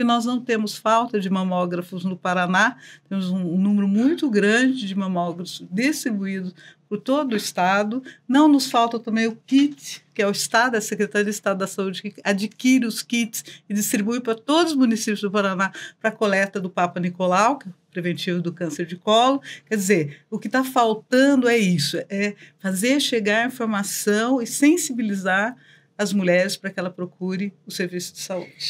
porque nós não temos falta de mamógrafos no Paraná, temos um, número muito grande de mamógrafos distribuídos por todo o Estado. Não nos falta também o kit, que é o Estado, a Secretaria de Estado da Saúde, que adquire os kits e distribui para todos os municípios do Paraná para coleta do Papa Nicolau, que é preventivo do câncer de colo. Quer dizer, o que está faltando é isso, é fazer chegar a informação e sensibilizar as mulheres para que ela procure o serviço de saúde.